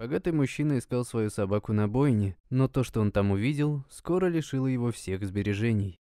Богатый мужчина искал свою собаку на бойне, но то, что он там увидел, скоро лишило его всех сбережений.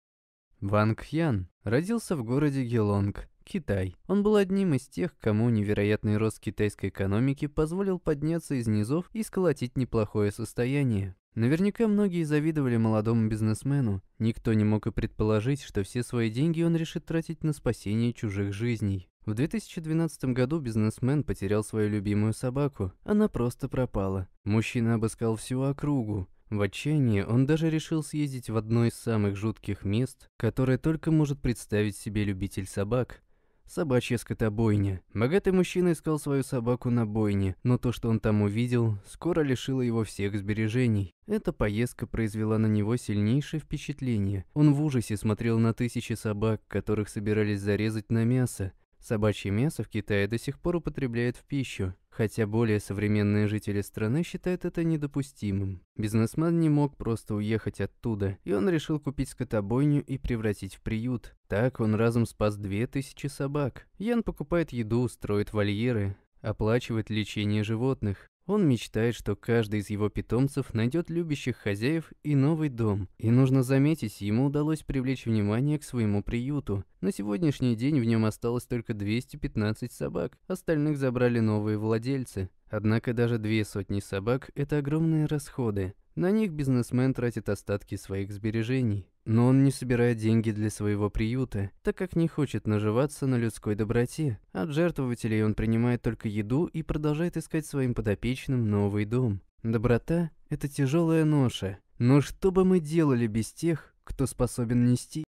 Ван Кхьян родился в городе Гелонг, Китай. Он был одним из тех, кому невероятный рост китайской экономики позволил подняться из низов и сколотить неплохое состояние. Наверняка многие завидовали молодому бизнесмену. Никто не мог и предположить, что все свои деньги он решит тратить на спасение чужих жизней. В 2012 году бизнесмен потерял свою любимую собаку. Она просто пропала. Мужчина обыскал всю округу. В отчаянии он даже решил съездить в одно из самых жутких мест, которое только может представить себе любитель собак собачья скотобойня. Богатый мужчина искал свою собаку на бойне, но то, что он там увидел, скоро лишило его всех сбережений. Эта поездка произвела на него сильнейшее впечатление. Он в ужасе смотрел на тысячи собак, которых собирались зарезать на мясо. Собачье мясо в Китае до сих пор употребляют в пищу, хотя более современные жители страны считают это недопустимым. Бизнесмен не мог просто уехать оттуда, и он решил купить скотобойню и превратить в приют. Так он разом спас 2000 собак. Ян покупает еду, строит вольеры, оплачивает лечение животных. Он мечтает, что каждый из его питомцев найдет любящих хозяев и новый дом. И нужно заметить, ему удалось привлечь внимание к своему приюту. На сегодняшний день в нем осталось только 215 собак, остальных забрали новые владельцы. Однако даже две сотни собак – это огромные расходы. На них бизнесмен тратит остатки своих сбережений. Но он не собирает деньги для своего приюта, так как не хочет наживаться на людской доброте. От жертвователей он принимает только еду и продолжает искать своим подопечным новый дом. Доброта – это тяжелая ноша. Но что бы мы делали без тех, кто способен нести?